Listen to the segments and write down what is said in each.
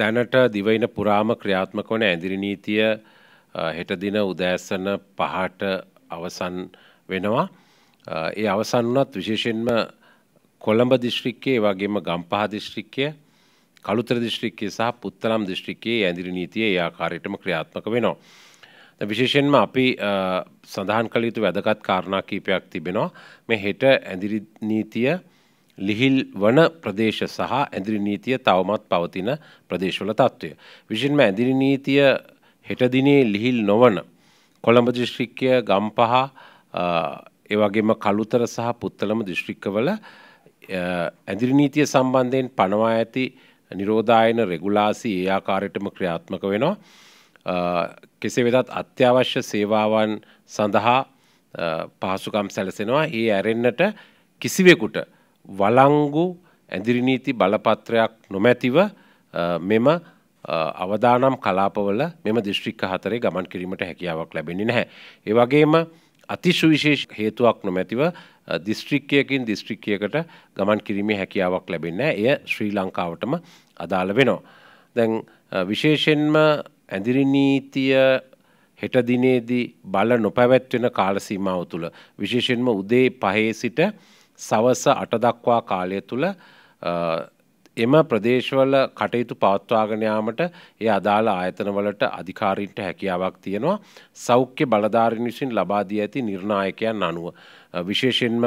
දැනට දිවයින පුරාම ක්‍රියාත්මක වන ඇදිරි නීතිය හෙට දින උදෑසන පහට අවසන් වෙනවා. ඒ අවසන් වනත් විශේෂෙන්ම කොළඹ දිශ්‍රික්කේ වගේම ගම්පහ දිශ්‍රික්කය කළුතර දිශ්‍රික්කේ සහ පුත්තලම් දිශ්‍රික්කේ ඇදිරි නීතිය ඒ ආකාරයටම ක්‍රියාත්මක වෙනවා. විශේෂෙන්ම අපි සඳහන් කළ යුතු වැදගත් කාරණා කීපයක් තිබෙනවා මේ හෙට ඇදිරි නීතිය ලිහිල් වන ප්‍රදේශ සහ ඇදිරි නීතිය තවමත් පවතින ප්‍රදේශවල තත්ත්වය. විශෙන්ම ඇදිරි නීතිය හෙටදිනේ ලිහිල් නොවන කොළඹ දිශ්‍රික්කය ගම්පහ එවගේම කළුතර සහ පුත්තලම දිශ්‍රික්කවල ඇදිරි නීතිය සම්බන්ධයෙන් පනවා ඇති නිරෝධායන රෙගුලාසි ඒ ආකාරයටම ක්‍රියාත්මක වෙනවා. කෙසේ වෙදත් අත්‍යවශ්‍ය සේවාවන් සඳහා පහසුකම් සැලසෙනවා ඒ ඇරෙන්න්නට කිසිවෙකුට වලංගු ඇදිරි නීති බලපත්‍රයක් නොමැතිව මෙම අවදානම් කලාපවල මෙම දිශ්‍රික්ක හතරේ ගමන් කිරීමට හැකියාවක් ලැබෙන්නේ නැහැ. ඒ වගේම අතිශුවිශේෂ හේතුවක් නොමැතිව දිස්ත්‍රික්කයකින් දිස්ත්‍රික්කයකට ගමන් කිරීමේ හැකියාවක් ලැබෙන්න එය ශ්‍රී ලංකාවටම අදාළ වෙනවා. දැන් විශේෂෙන්ම ඇදිරි නීතිය හෙටදිනේදී බල නොපැවැත්වෙන කාලසීමාව තුළ විශේෂෙන්ම උදේ පහේ සිට සවස අට දක්වා කාලය තුළ එම ප්‍රදේශවල කටයුතු පවත්වාගෙන යාමට ඒ අදාළ ආයතනවලට අධිකාරීන්ට හැකියාවක් තියෙනවා සෞඛ්‍ය බලධාරීන් විසින් ලබා දී ඇති නිර්ණායකයන් අනුව විශේෂයෙන්ම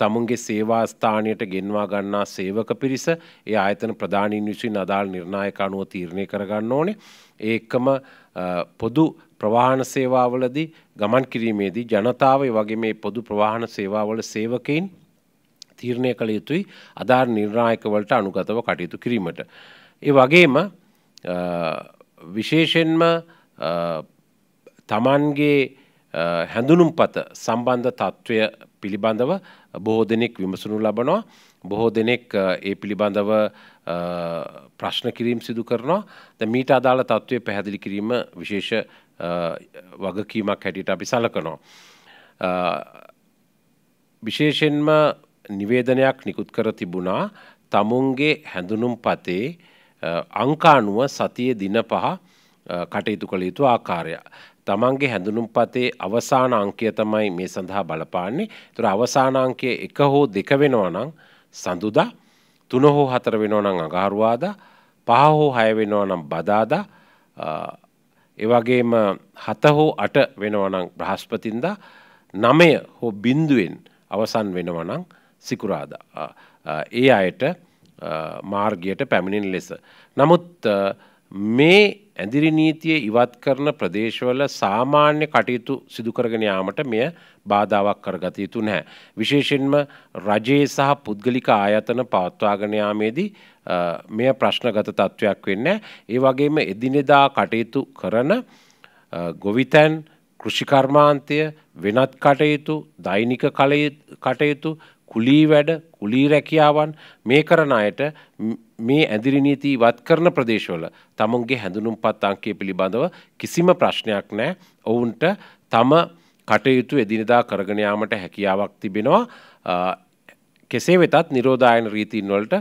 තමුන්ගේ සේවා ස්ථානයට ගෙන්වා ගන්නා සේවක පිරිස ඒ ආයතන ප්‍රධානීන් විසින් අදාළ නිර්ණායක අනුව තීරණය කරගන්න ඕනේ ඒකම පොදු ප්‍රවාහන සේවාවලදී ගමන් කිරීමේදී ජනතාව වගේ මේ පොදු ප්‍රවාහන සේවාවල සේවකයින් තීරණය කළ යුතුයි අදාර් නිර්ණායකවලට අනුගතව කටයුතු කිරීමට. ඒ වගේම විශේෂෙන්ම තමන්ගේ හැඳුනුම් පත සම්බන්ධ තත්ත්වය පිළිබඳව බොහෝ දෙනෙක් විමසනු ලබනවා. බොහෝ දෙනෙක් ඒ පිළිබඳව ප්‍රශ්න කිරීම් සිදු කරනවා ද මීට අදාළ තත්ත්වය පැහැදිලි කිරීම විශේෂ වගකීමක් හැටියට අපි සලකනවා. විශේෂෙන්ම නිවේදනයක් නිකුත් කර තිබුණා තමුන්ගේ හැඳුනුම් පතේ අංකානුව සතිය දින පහ කටයුතු කළ යුතු ආකාරය. තමන්ගේ හැඳුනුම් පතේ අවසාන අංකය තමයි මේ සඳහා බලපාන්නේ තුර අවසානාංකය එක හෝ දෙක වෙනවනං සඳුදා තුන හෝ හතර වෙනවනං අඟහරුවාද පහ හෝ හය වෙනවනම් බදාද එවගේම හත හෝ අට වෙනවනං බ්‍රහස්පතින්ද නමය හෝ බින්දුවෙන් අවසන් වෙනවනං සිකුරාදා. ඒ අයට මාර්ගයට පැමිණින් ලෙස. නමුත් මේ ඇදිරි නීතිය ඉවත් කරන ප්‍රදේශවල සාමාන්‍ය කටයුතු සිදුකරගෙන යාමට මෙය බාධාවක් කරගත යුතු නැහැ. විශේෂෙන්ම රජයේ සහ පුද්ගලික ආයතන පවත්වාගෙන යාමේදී මෙය ප්‍රශ්නගත තත්ත්වයක් වෙන්න. ඒ වගේම එදිනෙදා කටයුතු කරන ගොවිතැන් කෘෂිකර්මාන්තය වෙනත් කටයුතු දෛනික කටයුතු කුලී වැඩ කුලී රැකියාවන් මේ කරන අයට මේ ඇදිරි නීති ඉවත් කරන ප්‍රදේශවල තමුන්ගේ හැඳුනුම්පත් අංකය පිළිබඳව කිසිම ප්‍රශ්නයක් නෑ ඔවුන්ට තම කටයුතු එදිනදා කරගෙන යාමට හැකියාවක් තිබෙනවා කෙසේ වෙතත් නිරෝධායන රීතීන් වලට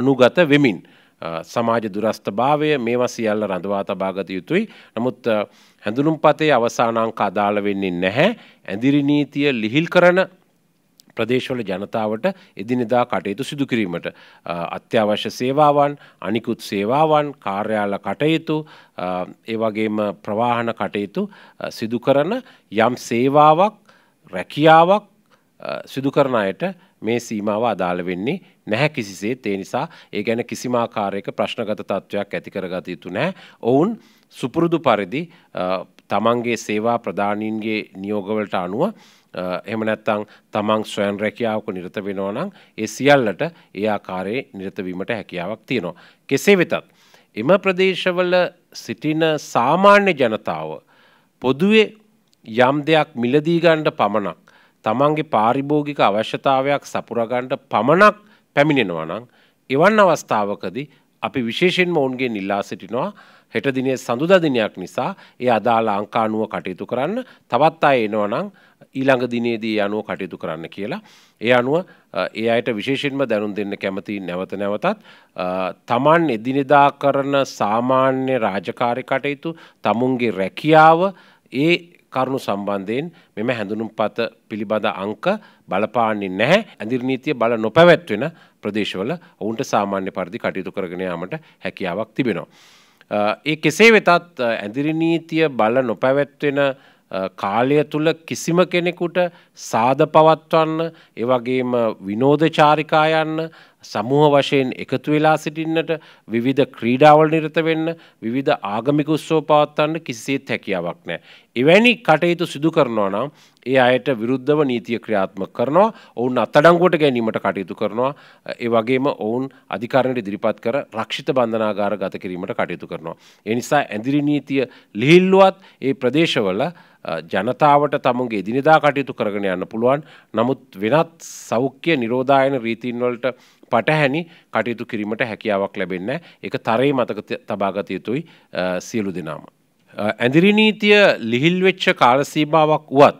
අනුගත වෙමින් සමාජ දුරස්ථභාවය මේවා සියල්ල රඳවා තබාගත යුතුයි. නමුත් හැඳුනුම් පතේ අවසානංක අදාළ වෙන්නේ නැහැ. ඇඳිරි නීතිය ලිහිල් කරන ප්‍රදේශවල ජනතාවට එදිනෙදා කටයුතු සිදුකිරීමට අත්‍යවශ්‍ය සේවාවන් අනිකුත් සේවාවන් කාර්යාල කටයුතු ඒවගේම ප්‍රවාහන කටයුතු සිදුකරන යම් සේවාවක් රැකියාවක් සිදුකරන අයට මේ සීමාව අදාළ වෙන්නේ නැහැ කිසිසේ ඒ නිසා ඒ ගැන කිසිමාකාරයක ප්‍රශ්නගත තත්ත්වයක් ඇති කරගත යුතු නැහැ. ඔවුන් සුපුරුදු පරිදි තමන්ගේ සේවා ප්‍රධානීන්ගේ නියෝගවලට අනුව එහෙම නැත්තං තමන් ස්වයන් රැකියාවක නිරත වෙනවා නම් ඒ සියල්ලට ඒ ආකාරයේ නිරත වීමට හැකියාවක් තියෙනවා. කෙසේ වෙතත් එම ප්‍රදේශවල සිටින සාමාන්‍ය ජනතාව පොදුවේ යම් දෙයක් මිලදී ගන්න පමණක් තමන්ගේ පාරිභෝගික අවශ්‍යතාවයක් සපුරගන්න පමණක් පැමිණෙනවා නම් එවන් අවස්ථාවකදී අපි විශේෂෙන්ම ඔවුන්ගේ ඉල්ලා සිටිනවා හෙට දිනේ සඳුදා දිනයක් නිසා ඒ අදාළ අංක අනුව කටයුතු කරන්න තවත් අය එනවා නම් ඊළඟ දිනේදී අනුව කටයුතු කරන්න කියලා. ඒ අනුව ඒ අයට විශේෂෙන්ම දැනුම් දෙන්න කැමති නැවත නැවතත් තමන් එදිනෙදා කරන සාමාන්‍ය රාජකාරි කටයුතු තමුන්ගේ රැකියාව ඒ කරුණු සම්බන්ධයෙන් මෙම හැඳුනුම්පත පිළිබඳ අංක බලපාන්නේ නැහැ. ඇඳිරනීතිය බල නොපැවැත්වෙන ප්‍රදේශවල ඔවුන්ට සාමාන්‍ය පරිදි කටයුතු කරගෙන යාමට හැකියාවක් තිබෙනවා. ඒ කෙසේ වෙතත් ඇඳිරිනීතිය බල නොපැවැත්වෙන කාලය තුළ කිසිම කෙනෙකුට සාධ පවත්වන්න එවගේම විනෝධ චාරිකායන්න සමූහ වශයෙන් එකතු වෙලා සිටින්නට විවිධ ක්‍රීඩාවල් නිරත වෙන්න විවිධ ආගමික උත්සව පවත්වන්න කිසිසේත් හැකියාවක් නැහැ. එවැනි කටයුතු සිදු කරනවා නම් ඒ අයට විරුද්ධව නීතිය ක්‍රියාත්මක කරනවා. ඔවුන් අත්අඩංගුවට ගැනීමට කටයුතු කරනවා. ඒ වගේම ඔවුන් අධිකරණයට ඉදිරිපත් කර රක්ෂිත බන්ධනාගාර ගත කිරීමට කටයුතු කරනවා. ඒ නිසා ඇඳිරි නීතිය ලිහිල්ලුවත් ඒ ප්‍රදේශවල ජනතාවට තමුන්ගේ එදිනෙදා කටයුතු කරගෙන යන්න පුළුවන්. නමුත් වෙනත් සෞඛ්‍ය නිරෝධායන රීතීන් වලට පටහැනි කටයුතු කිරීමට හැකියාවක් ලැබෙන්න එක තරයි මතක තබාගත යුතුයි සියලු දෙනාම. ඇඳිරි නීතිය ලිහිල්වෙච්ච කාලසීමාවක් වුවත්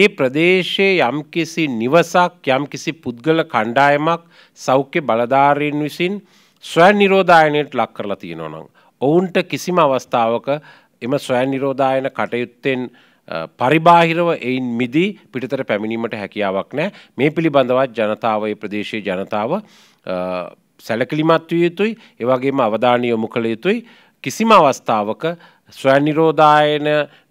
ඒ ප්‍රදේශයේ යම්කිසි නිවසක් යම්කිසි පුද්ගල කණ්ඩායමක් සෞඛ්‍ය බලධාරීන් විසින් ස්වයන් නිරෝධායනයට ලක් කරලා තියෙනවා නම් ඔවුන්ට කිසිම අවස්ථාවක එම ස්වයන් නිරෝධායන කටයුත්තෙන් පරිබාහිරව එයින් මිදී පිටතර පැමිණීමට හැකියාවක් නෑ මේ පිළිබඳවත් ජනතාවයි ප්‍රදේශයේ ජනතාව සැලකිලිමත් විය යුතුයි ඒවගේම අවධානය යොමු කළ යුතුයි කිසිම අවස්ථාවක ස්වයනිරෝධායන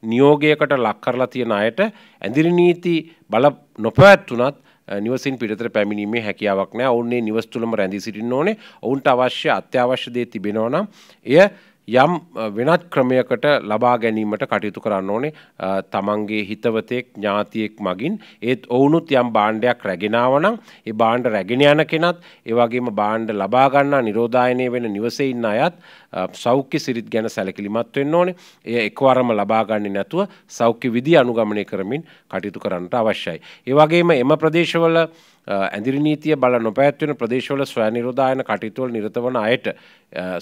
නියෝගයකට ලක් කරලා තියෙන අයට ඇඳිරි නීති බල නොපැවැත්වුනත් නිවසින් පිටතර පැමිණීමේ හැකියාවක් නෑ ඔවුන්නේ නිවස් තුළම රැඳී සිටින්න ඕනේ ඔවුන්ට අවශ්‍ය අත්‍යවශ්‍ය දේ තිබෙනවා නම් එය යම් වෙනත් ක්‍රමයකට ලබා ගැනීමට කටයුතු කරන්න ඕනේ තමන්ගේ හිතවතෙක් ඥාතියෙක් මගින් ඒත් ඔවුනුත් යම් බාණ්ඩයක් රැගෙනාවනම් ඒ බාණ්ඩ රැගෙන යන කෙනත් ඒවගේම බාණ්ඩ ලබාගන්නා නිරෝධායනය වෙන නිවසඉන්න අයත් සෞඛ්‍ය සිරිත් ගැන සැලකිලිමත් වෙන්න ඕනේ. එය එකවරම ලබා ගන්නේ නැතුව සෞඛ්‍ය විදි අනුගමනය කරමින් කටයුතු කරන්නට අවශ්‍යයි. ඒ වගේම එම ප්‍රදේශවල ඇදිරි නීතිය බල නොපැත්වෙන ප්‍රදේශවල ස්වයනිරෝධායන කටයුතුවල නිරත වන අයට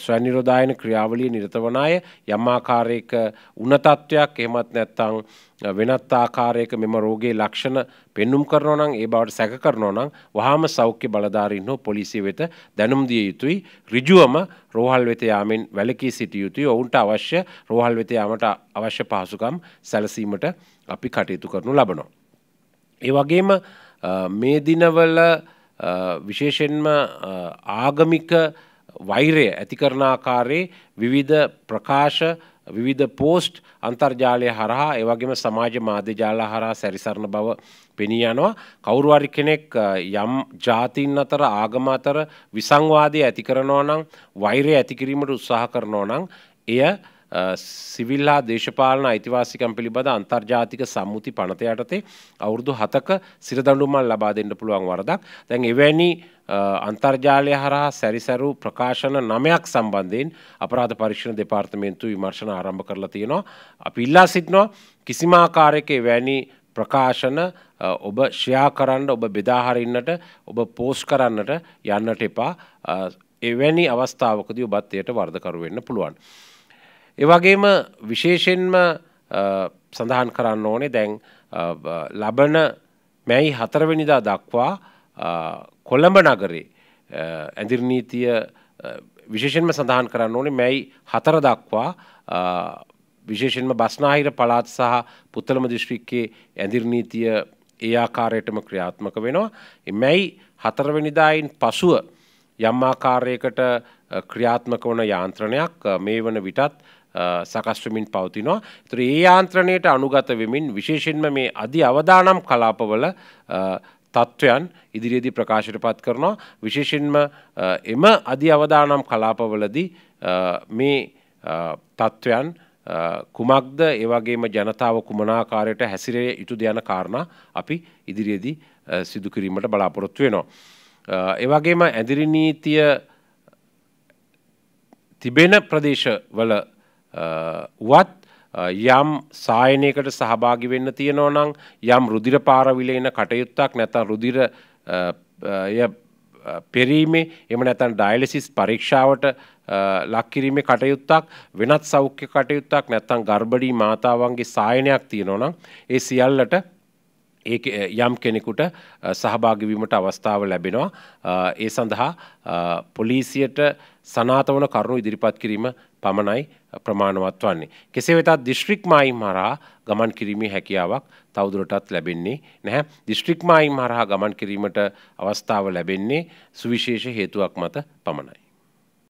ස්වයනිරෝධායන ක්‍රියාවලිය නිරත වන අය යම්මාකාරයක උනතත්ත්වයක් එහෙමත් නැත්තං වෙනත් ආකාරයක මෙම රෝගේ ලක්ෂණ පෙන්නුම් කරනවනම් ඒ බවට සැක කරනවනම් වහාම සෞඛ්‍ය බලධාරීන් හෝ පොලිසිය වෙත දැනුම් දිය යුතුයි ඍජුවම රෝහල් වෙත යාමෙන් අඩුවෙන් වැලකී සිටිය යුතුයි ඔවුන්ට අවශ්‍ය රෝහල් වෙත යාමට අවශ්‍ය පහසුකම් සැලසීමට අපි කටයුතු කරනු ලබනවා. ඒ වගේම මේ දිනවල විශේෂෙන්ම ආගමික වෛරය ඇති කරන ආකාරයේ විවිධ ප්‍රකාශ විවිධ පෝස්ට් අන්තර්ජාලය හරහා ඒවගේම සමාජ මාධ්‍ය ජාලා හරහා සැරිසරණ බව පෙනී යනවා කවුරුවරි කෙනෙක් යම් ජාතින් අතර ආගම අතර විසංවාදය ඇති කරනවා නම් වෛරය ඇතිකිරීමට උත්සාහ කරනවා නම් එය සිවිල් හා දේශපාලන අයිතිවාසිකම් පිළිබඳ අන්තර්ජාතික සම්මුති පනත යටතේ අවුරුදු හතක සිරදඩුමල් ලබා දෙන්න පුළුවන් වරදක් දැන් එවැනි අන්තර්ජාලය හරහා සැරිසරු ප්‍රකාශන නමයක් සම්බන්ධයෙන් අපරාධ පරීක්ෂණ දෙපාර්තමේන්තු විමර්ශන ආරම්භ කරලා තියෙනවා අපි ඉල්ලා සිටිනවා කිසිමාකාරයක එවැනි ප්‍රකාශන ඔබ ශ්‍රයා කරන්න ඔබ බෙදාහරින්නට ඔබ පෝස්් කරන්නට යන්නට එපා එවැනි අවස්ථාවකදී ඔබත්යට වර්ධකරුවෙන්න පුළුවන්. එවගේම විශේෂෙන්ම සඳහන් කරන්න ඕනේ දැන් ලබන මැයි හතරවෙනිදා දක්වා කොළඹ නගරේ ඇඳිරනීතිය විශේෂෙන්ම සඳහන් කරන්න ඕනේ මැයි හතර දක්වා විශේෂෙන්ම බස්නාහිර පළාත් සහ පුත්තලම දිශ්‍රික්කේ ඇඳිරනීතිය ඒ ආකාරයටම ක්‍රියාත්මක වෙනවා. මැයි හතරවෙනිදායින් පසුව යම්මාකාරයකට ක්‍රියාත්මක වන යාන්ත්‍රණයක් මේ වන විටත් සකස්වමින් පවතිනවා. තර ඒ ආන්ත්‍රණයට අනුගත වෙමින් විශේෂෙන්ම මේ අධි අවදානම් කලාපවල තත්ත්වයන් ඉදිරියේදී ප්‍රකාශයට පත් කරනවා. විශේෂෙන්ම එම අධි අවදානම් කලාපවලදී මේ තත්ත්වයන් කුමක්ද ඒවගේම ජනතාව කුමනාකාරයට හැසිරේ යුතු දෙයන කාරණ අපි ඉදිරියේදී සිදුකිරීමට බලාපොරොත්තු වෙනවා. ඒවගේම ඇදිරි නීතිය තිබෙන ප්‍රදේශවල වත් uh, uh, යම් සායනයකට සහභාගි වෙන්න තියෙනවනම් යම් රුදිර පාරවිලෙන කටයුත්තක් නැතන් රුදිර uh, පෙරීමේ එම නැතන් ඩයිලසිස් පරීක්ෂාවට ලක්කිරීමේ කටයුත්තක් වෙනත් සෞඛ්‍ය කටයුත්තක් නැත්තන් ගර්බඩී මාතාවන්ගේ සායනයක් තියෙනවනම් ඒ සියල්ලට ඒ යම් කෙනෙකුට සහභාගිවීමට අවස්ථාව ලැබෙනවා ඒ සඳහා පොලිසියට සනාතවන කරුණු ඉදිරිපත් කිරීම පමණයි ප්‍රමාණවත් වන්නේ. කෙසේ වෙතත් දිස්ත්‍රික් මායිම් හරහා ගමන් කිරීමේ හැකියාවක් තවදුරටත් ලැබෙන්නේ නැහැ. දිස්ත්‍රික් මායිම් හරහා ගමන් කිරීමට අවස්ථාව ලැබෙන්නේ සුවිශේෂ හේතුවක් මත පමණයි.